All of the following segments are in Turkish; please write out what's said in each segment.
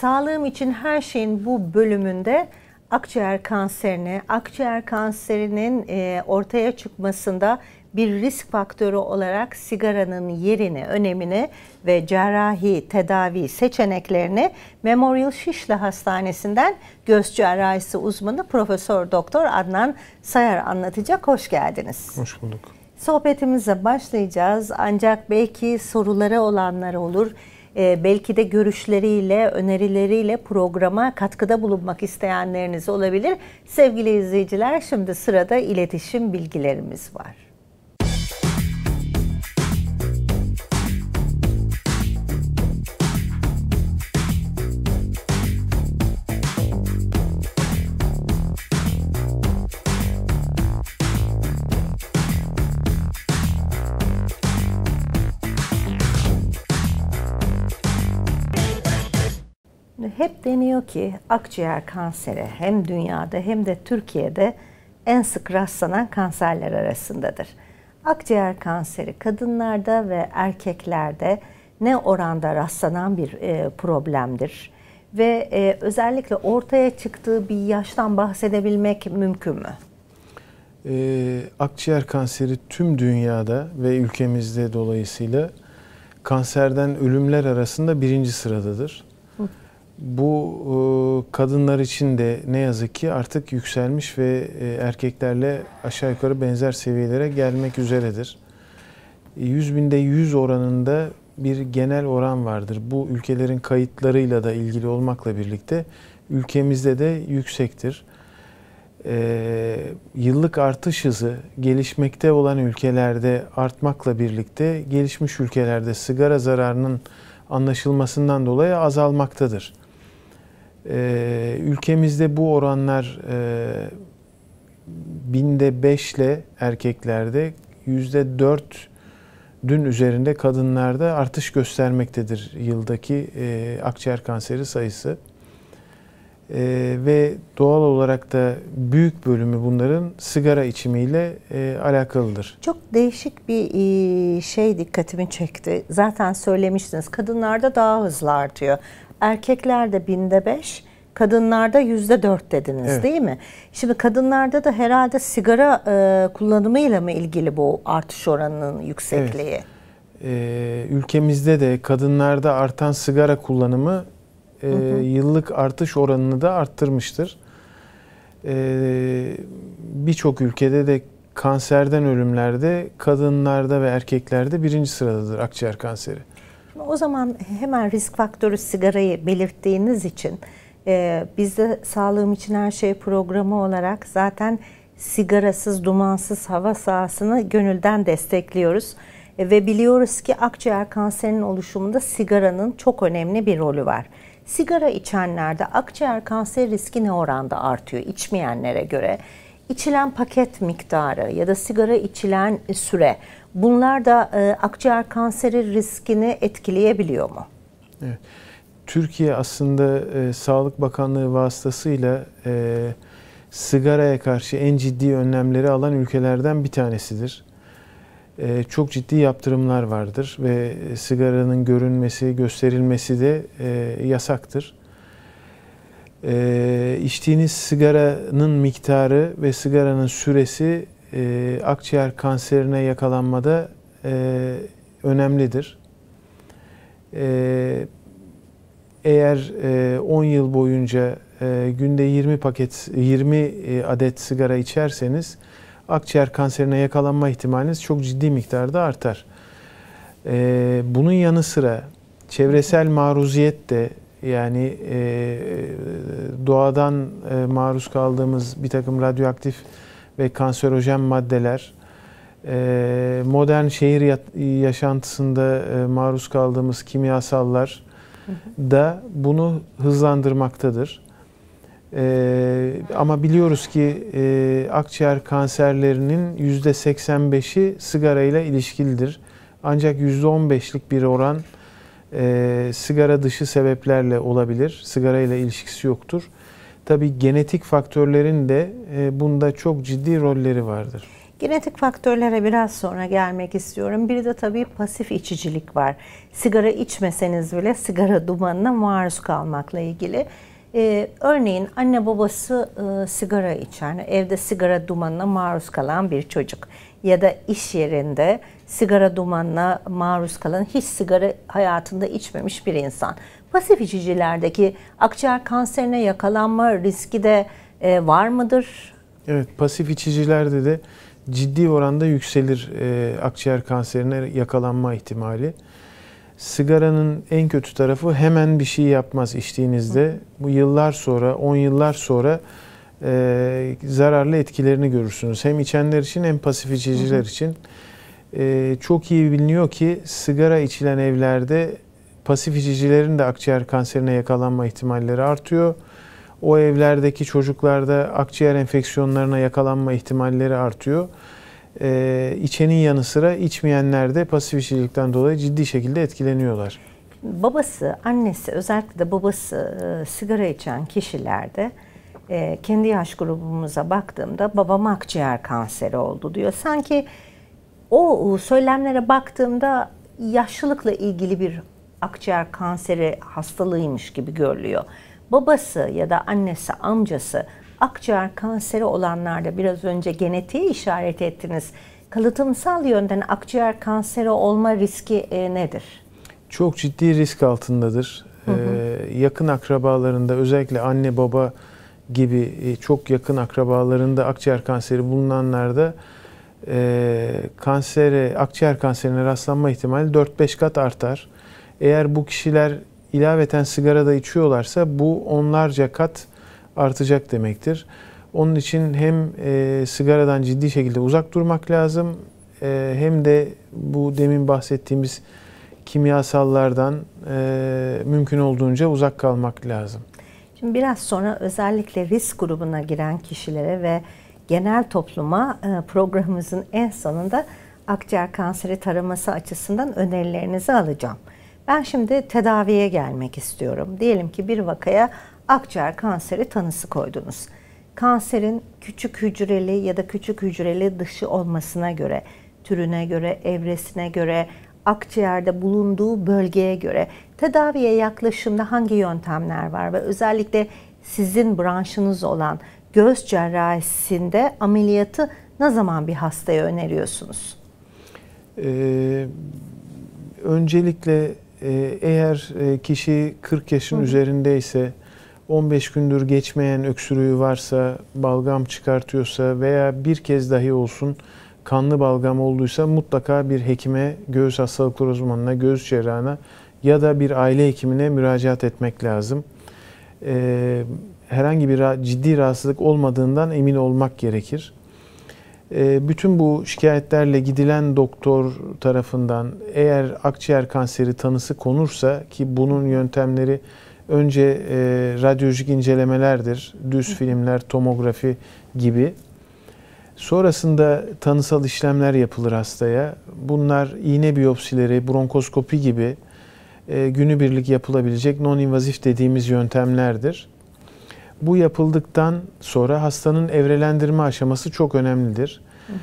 Sağlığım için her şeyin bu bölümünde akciğer kanserini, akciğer kanserinin e, ortaya çıkmasında bir risk faktörü olarak sigaranın yerini, önemini ve cerrahi tedavi seçeneklerini Memorial Şişli Hastanesi'nden göz cerrahisi uzmanı Profesör Doktor Adnan Sayar anlatacak. Hoş geldiniz. Hoş bulduk. Sohbetimize başlayacağız ancak belki soruları olanlar olur. Ee, belki de görüşleriyle, önerileriyle programa katkıda bulunmak isteyenleriniz olabilir. Sevgili izleyiciler şimdi sırada iletişim bilgilerimiz var. Hep deniyor ki akciğer kanseri hem dünyada hem de Türkiye'de en sık rastlanan kanserler arasındadır. Akciğer kanseri kadınlarda ve erkeklerde ne oranda rastlanan bir e, problemdir ve e, özellikle ortaya çıktığı bir yaştan bahsedebilmek mümkün mü? E, akciğer kanseri tüm dünyada ve ülkemizde dolayısıyla kanserden ölümler arasında birinci sıradadır bu e, kadınlar için de ne yazık ki artık yükselmiş ve e, erkeklerle aşağı yukarı benzer seviyelere gelmek üzeredir. 100 binde 100 oranında bir genel oran vardır. Bu ülkelerin kayıtlarıyla da ilgili olmakla birlikte ülkemizde de yüksektir. E, yıllık artış hızı gelişmekte olan ülkelerde artmakla birlikte gelişmiş ülkelerde sigara zararının anlaşılmasından dolayı azalmaktadır. Ee, ülkemizde bu oranlar e, binde beşle erkeklerde yüzde dört dün üzerinde kadınlarda artış göstermektedir yıldaki e, akciğer kanseri sayısı. E, ve doğal olarak da büyük bölümü bunların sigara içimiyle e, alakalıdır. Çok değişik bir e, şey dikkatimi çekti. Zaten söylemiştiniz kadınlarda daha hızlı artıyor erkeklerde binde beş, kadınlarda yüzde dört dediniz evet. değil mi? Şimdi kadınlarda da herhalde sigara e, kullanımıyla mı ilgili bu artış oranının yüksekliği? Evet. Ee, ülkemizde de kadınlarda artan sigara kullanımı e, hı hı. yıllık artış oranını da arttırmıştır. Ee, Birçok ülkede de kanserden ölümlerde kadınlarda ve erkeklerde birinci sıradadır akciğer kanseri. Şimdi o zaman hemen risk faktörü sigarayı belirttiğiniz için e, bizde sağlığım için her şey programı olarak zaten sigarasız, dumansız hava sahasını gönülden destekliyoruz. E, ve biliyoruz ki akciğer kanserinin oluşumunda sigaranın çok önemli bir rolü var. Sigara içenlerde akciğer kanser riski ne oranda artıyor içmeyenlere göre? İçilen paket miktarı ya da sigara içilen süre Bunlar da e, akciğer kanseri riskini etkileyebiliyor mu? Evet. Türkiye aslında e, Sağlık Bakanlığı vasıtasıyla e, sigaraya karşı en ciddi önlemleri alan ülkelerden bir tanesidir. E, çok ciddi yaptırımlar vardır ve e, sigaranın görünmesi, gösterilmesi de e, yasaktır. E, içtiğiniz sigaranın miktarı ve sigaranın süresi e, akciğer kanserine yakalanmada e, önemlidir. E, eğer e, 10 yıl boyunca e, günde 20 paket 20 e, adet sigara içerseniz akciğer kanserine yakalanma ihtimaliniz çok ciddi miktarda artar. E, bunun yanı sıra çevresel maruziyet de yani e, e doğadan e, maruz kaldığımız bir takım radyoaktif ve kanserojen maddeler, e, modern şehir yaşantısında e, maruz kaldığımız kimyasallar da bunu hızlandırmaktadır. E, ama biliyoruz ki akciğer kanserlerinin yüzde %85'i sigarayla ilişkilidir. Ancak yüzde %15'lik bir oran sigara dışı sebeplerle olabilir. Sigara ile ilişkisi yoktur tabi genetik faktörlerin de e, bunda çok ciddi rolleri vardır. Genetik faktörlere biraz sonra gelmek istiyorum. Bir de tabii pasif içicilik var. Sigara içmeseniz bile sigara dumanına maruz kalmakla ilgili. Ee, örneğin anne babası e, sigara içen, evde sigara dumanına maruz kalan bir çocuk ya da iş yerinde sigara dumanına maruz kalan, hiç sigara hayatında içmemiş bir insan pasif içicilerdeki akciğer kanserine yakalanma riski de e, var mıdır? Evet pasif içicilerde de ciddi oranda yükselir e, akciğer kanserine yakalanma ihtimali. Sigaranın en kötü tarafı hemen bir şey yapmaz içtiğinizde. Bu yıllar sonra, 10 yıllar sonra e, zararlı etkilerini görürsünüz. Hem içenler için hem pasif içiciler hı hı. için. E, çok iyi biliniyor ki sigara içilen evlerde pasif içicilerin de akciğer kanserine yakalanma ihtimalleri artıyor. O evlerdeki çocuklarda akciğer enfeksiyonlarına yakalanma ihtimalleri artıyor. Ee, içenin yanı sıra içmeyenler de pasif içicilikten dolayı ciddi şekilde etkileniyorlar. Babası, annesi, özellikle de babası e, sigara içen kişilerde e, kendi yaş grubumuza baktığımda babam akciğer kanseri oldu diyor. Sanki o söylemlere baktığımda yaşlılıkla ilgili bir akciğer kanseri hastalığıymış gibi görülüyor. Babası ya da annesi, amcası akciğer kanseri olanlarda biraz önce genetiğe işaret ettiniz. Kalıtımsal yönden akciğer kanseri olma riski e, nedir? Çok ciddi risk altındadır. Hı hı. Ee, yakın akrabalarında özellikle anne baba gibi e, çok yakın akrabalarında akciğer kanseri bulunanlarda e, kansere, akciğer kanserine rastlanma ihtimali 4-5 kat artar. Eğer bu kişiler ilaveten sigara da içiyorlarsa bu onlarca kat artacak demektir. Onun için hem e, sigaradan ciddi şekilde uzak durmak lazım e, hem de bu demin bahsettiğimiz kimyasallardan e, mümkün olduğunca uzak kalmak lazım. Şimdi biraz sonra özellikle risk grubuna giren kişilere ve genel topluma e, programımızın en sonunda akciğer kanseri taraması açısından önerilerinizi alacağım. Ben şimdi tedaviye gelmek istiyorum. Diyelim ki bir vakaya akciğer kanseri tanısı koydunuz. Kanserin küçük hücreli ya da küçük hücreli dışı olmasına göre, türüne göre, evresine göre, akciğerde bulunduğu bölgeye göre tedaviye yaklaşımda hangi yöntemler var ve özellikle sizin branşınız olan göz cerrahisinde ameliyatı ne zaman bir hastaya öneriyorsunuz? Ee, öncelikle ee, eğer e, kişi 40 yaşın Hı. üzerindeyse 15 gündür geçmeyen öksürüğü varsa, balgam çıkartıyorsa veya bir kez dahi olsun kanlı balgam olduysa mutlaka bir hekime, göğüs hastalıkları uzmanına, göğüs cerrahına ya da bir aile hekimine müracaat etmek lazım. Ee, herhangi bir ciddi rahatsızlık olmadığından emin olmak gerekir. Ee, bütün bu şikayetlerle gidilen doktor tarafından eğer akciğer kanseri tanısı konursa ki bunun yöntemleri önce e, radyolojik incelemelerdir, düz filmler, tomografi gibi. Sonrasında tanısal işlemler yapılır hastaya. Bunlar iğne biyopsileri, bronkoskopi gibi e, günübirlik yapılabilecek non-invazif dediğimiz yöntemlerdir. Bu yapıldıktan sonra hastanın evrelendirme aşaması çok önemlidir. Hı hı.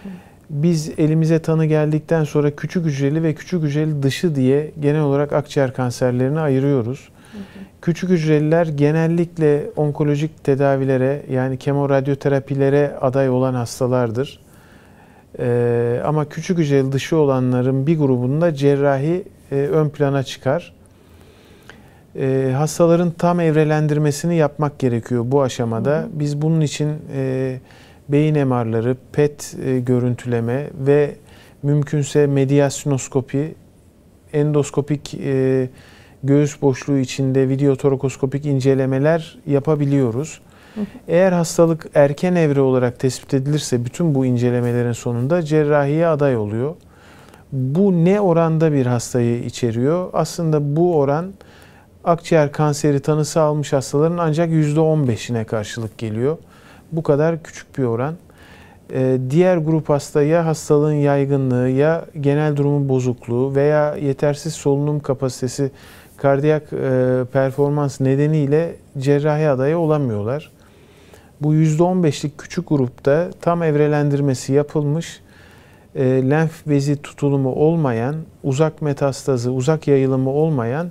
Biz elimize tanı geldikten sonra küçük hücreli ve küçük hücreli dışı diye genel olarak akciğer kanserlerini ayırıyoruz. Hı küçük hücreliler genellikle onkolojik tedavilere yani kemoradyoterapilere aday olan hastalardır. Ee, ama küçük hücreli dışı olanların bir grubunda cerrahi e, ön plana çıkar e, hastaların tam evrelendirmesini yapmak gerekiyor bu aşamada. Hı hı. Biz bunun için e, beyin emarları, PET e, görüntüleme ve mümkünse medyasinoskopi, endoskopik e, göğüs boşluğu içinde video torakoskopik incelemeler yapabiliyoruz. Eğer hastalık erken evre olarak tespit edilirse bütün bu incelemelerin sonunda cerrahiye aday oluyor. Bu ne oranda bir hastayı içeriyor? Aslında bu oran akciğer kanseri tanısı almış hastaların ancak %15'ine karşılık geliyor. Bu kadar küçük bir oran. Ee, diğer grup hasta ya hastalığın yaygınlığı ya genel durumun bozukluğu veya yetersiz solunum kapasitesi kardiyak e, performans nedeniyle cerrahi adayı olamıyorlar. Bu %15'lik küçük grupta tam evrelendirmesi yapılmış, e, lenf bezi tutulumu olmayan, uzak metastazı, uzak yayılımı olmayan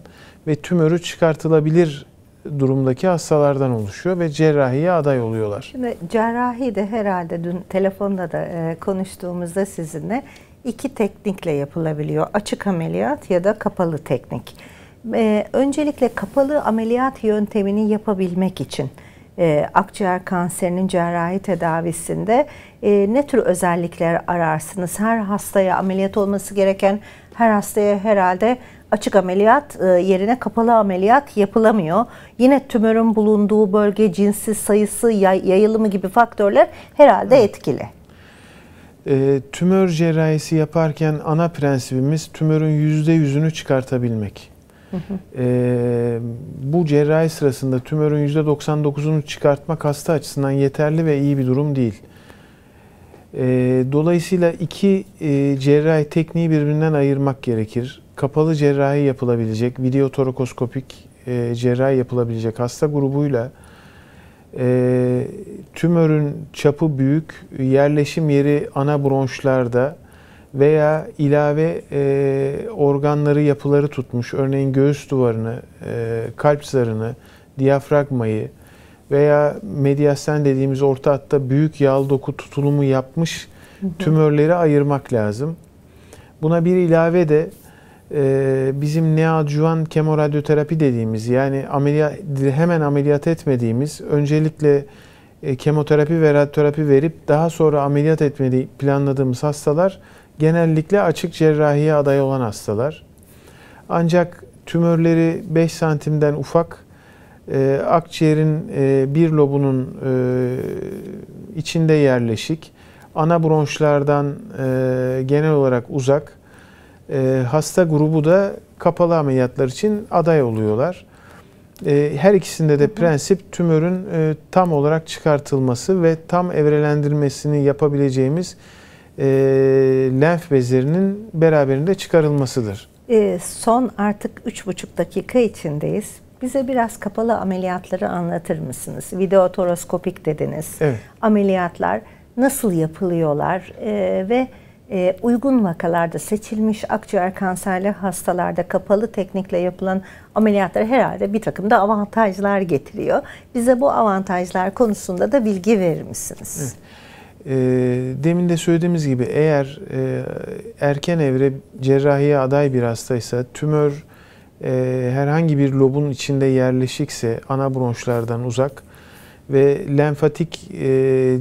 ve tümörü çıkartılabilir durumdaki hastalardan oluşuyor ve cerrahiye aday oluyorlar. Şimdi cerrahi de herhalde dün telefonda da e, konuştuğumuzda sizinle iki teknikle yapılabiliyor. Açık ameliyat ya da kapalı teknik. Ee, öncelikle kapalı ameliyat yöntemini yapabilmek için e, akciğer kanserinin cerrahi tedavisinde e, ne tür özellikler ararsınız? Her hastaya ameliyat olması gereken her hastaya herhalde açık ameliyat e, yerine kapalı ameliyat yapılamıyor. Yine tümörün bulunduğu bölge, cinsi, sayısı, yayılımı gibi faktörler herhalde evet. etkili. E, tümör cerrahisi yaparken ana prensibimiz tümörün yüzde yüzünü çıkartabilmek. E, bu cerrahi sırasında tümörün yüzde %99'unu çıkartmak hasta açısından yeterli ve iyi bir durum değil. E, dolayısıyla iki e, cerrahi tekniği birbirinden ayırmak gerekir kapalı cerrahi yapılabilecek, video torakoskopik e, cerrahi yapılabilecek hasta grubuyla e, tümörün çapı büyük, yerleşim yeri ana bronşlarda veya ilave e, organları, yapıları tutmuş, örneğin göğüs duvarını, e, kalp zarını, diyafragmayı veya medyasen dediğimiz orta hatta büyük yağlı doku tutulumu yapmış tümörleri ayırmak lazım. Buna bir ilave de e, bizim neoadjuvan kemoradyoterapi dediğimiz yani ameliyat hemen ameliyat etmediğimiz öncelikle e, kemoterapi ve radyoterapi verip daha sonra ameliyat etmeyi planladığımız hastalar genellikle açık cerrahiye aday olan hastalar. Ancak tümörleri 5 santimden ufak, e, akciğerin e, bir lobunun e, içinde yerleşik, ana bronşlardan e, genel olarak uzak, e, hasta grubu da kapalı ameliyatlar için aday oluyorlar. E, her ikisinde de prensip tümörün e, tam olarak çıkartılması ve tam evrelendirmesini yapabileceğimiz e, lenf bezlerinin beraberinde çıkarılmasıdır. E, son artık üç buçuk dakika içindeyiz. Bize biraz kapalı ameliyatları anlatır mısınız? Video toroskopik dediniz. Evet. Ameliyatlar nasıl yapılıyorlar e, ve ee, uygun vakalarda seçilmiş akciğer kanserli hastalarda kapalı teknikle yapılan ameliyatlar herhalde bir takım da avantajlar getiriyor. Bize bu avantajlar konusunda da bilgi verir misiniz? Evet. Ee, demin de söylediğimiz gibi eğer e, erken evre cerrahiye aday bir hastaysa tümör e, herhangi bir lobun içinde yerleşikse ana bronşlardan uzak ve lenfatik e,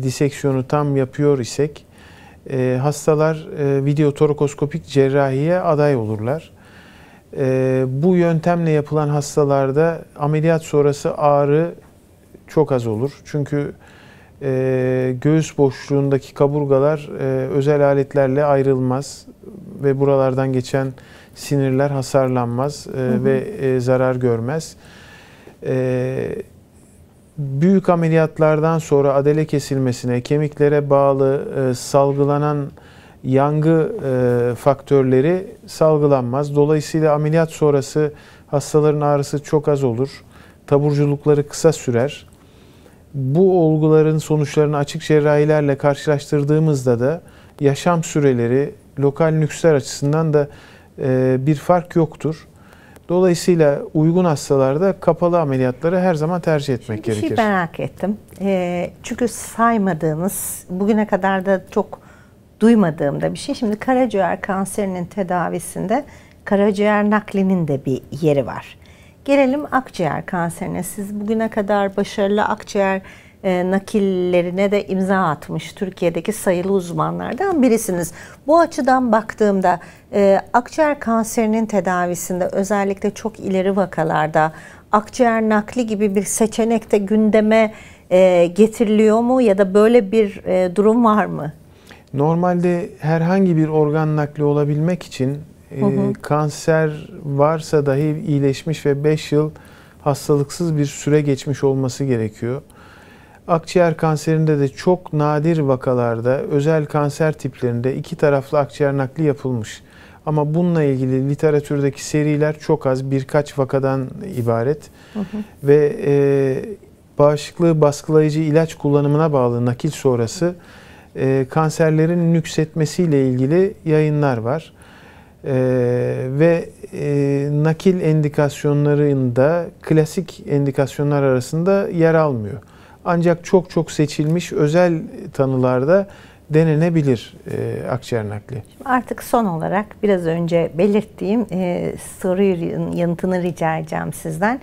diseksiyonu tam yapıyor isek e, hastalar e, video torakoskopik cerrahiye aday olurlar. E, bu yöntemle yapılan hastalarda ameliyat sonrası ağrı çok az olur. Çünkü e, göğüs boşluğundaki kaburgalar e, özel aletlerle ayrılmaz ve buralardan geçen sinirler hasarlanmaz e, hı hı. ve e, zarar görmez. E, büyük ameliyatlardan sonra adele kesilmesine, kemiklere bağlı e, salgılanan yangı e, faktörleri salgılanmaz. Dolayısıyla ameliyat sonrası hastaların ağrısı çok az olur. Taburculukları kısa sürer. Bu olguların sonuçlarını açık cerrahilerle karşılaştırdığımızda da yaşam süreleri lokal nüksler açısından da e, bir fark yoktur. Dolayısıyla uygun hastalarda kapalı ameliyatları her zaman tercih etmek Şimdi gerekir. Bir şey merak ettim. E, çünkü saymadığımız bugüne kadar da çok duymadığım da bir şey. Şimdi karaciğer kanserinin tedavisinde karaciğer naklinin de bir yeri var. Gelelim akciğer kanserine. Siz bugüne kadar başarılı akciğer e, nakillerine de imza atmış Türkiye'deki sayılı uzmanlardan birisiniz. Bu açıdan baktığımda e, akciğer kanserinin tedavisinde özellikle çok ileri vakalarda akciğer nakli gibi bir seçenek de gündeme e, getiriliyor mu ya da böyle bir e, durum var mı? Normalde herhangi bir organ nakli olabilmek için e, hı hı. kanser varsa dahi iyileşmiş ve 5 yıl hastalıksız bir süre geçmiş olması gerekiyor. Akciğer kanserinde de çok nadir vakalarda özel kanser tiplerinde iki taraflı akciğer nakli yapılmış. Ama bununla ilgili literatürdeki seriler çok az, birkaç vakadan ibaret. Hı hı. Ve e, bağışıklığı baskılayıcı ilaç kullanımına bağlı nakil sonrası e, kanserlerin nüksetmesiyle ilgili yayınlar var. E, ve e, nakil endikasyonlarında klasik endikasyonlar arasında yer almıyor. Ancak çok çok seçilmiş özel tanılarda denenebilir e, akciğernakli. Şimdi artık son olarak biraz önce belirttiğim e, sorunun yanıtını rica edeceğim sizden.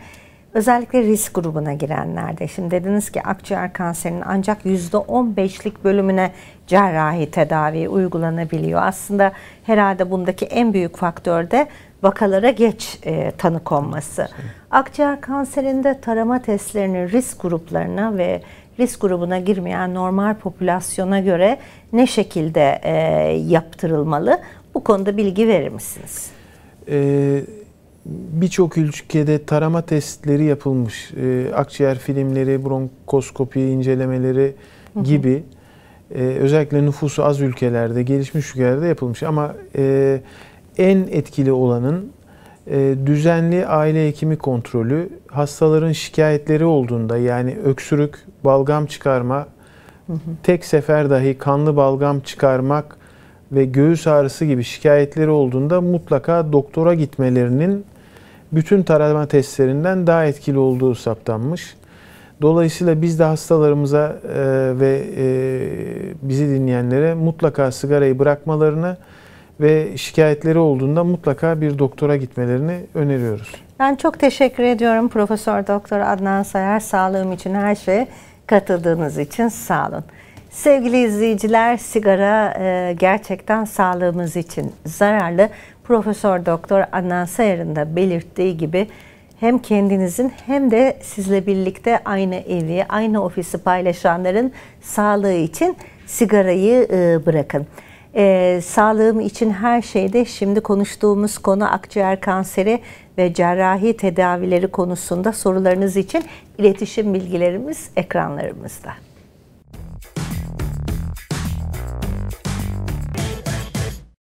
Özellikle risk grubuna girenlerde. Şimdi dediniz ki akciğer kanserinin ancak %15'lik bölümüne cerrahi tedavi uygulanabiliyor. Aslında herhalde bundaki en büyük faktör de vakalara geç e, tanı konması. Akciğer kanserinde tarama testlerinin risk gruplarına ve risk grubuna girmeyen normal popülasyona göre ne şekilde e, yaptırılmalı? Bu konuda bilgi verir misiniz? Ee, Birçok ülkede tarama testleri yapılmış. Ee, akciğer filmleri, bronkoskopi incelemeleri gibi. Hı e, özellikle nüfusu az ülkelerde, gelişmiş ülkelerde yapılmış. Ama e, en etkili olanın e, düzenli aile hekimi kontrolü hastaların şikayetleri olduğunda yani öksürük, balgam çıkarma, tek sefer dahi kanlı balgam çıkarmak ve göğüs ağrısı gibi şikayetleri olduğunda mutlaka doktora gitmelerinin bütün tarama testlerinden daha etkili olduğu saptanmış. Dolayısıyla biz de hastalarımıza e, ve e, bizi dinleyenlere mutlaka sigarayı bırakmalarını ve şikayetleri olduğunda mutlaka bir doktora gitmelerini öneriyoruz. Ben çok teşekkür ediyorum Profesör Doktor Adnan Sayar sağlığım için her şeye katıldığınız için sağ olun. Sevgili izleyiciler, sigara e, gerçekten sağlığımız için zararlı. Profesör Doktor Adnan Sayar'ın da belirttiği gibi hem kendinizin hem de sizle birlikte aynı evi, aynı ofisi paylaşanların sağlığı için sigarayı e, bırakın e, sağlığım için her şeyde şimdi konuştuğumuz konu akciğer kanseri ve cerrahi tedavileri konusunda sorularınız için iletişim bilgilerimiz ekranlarımızda.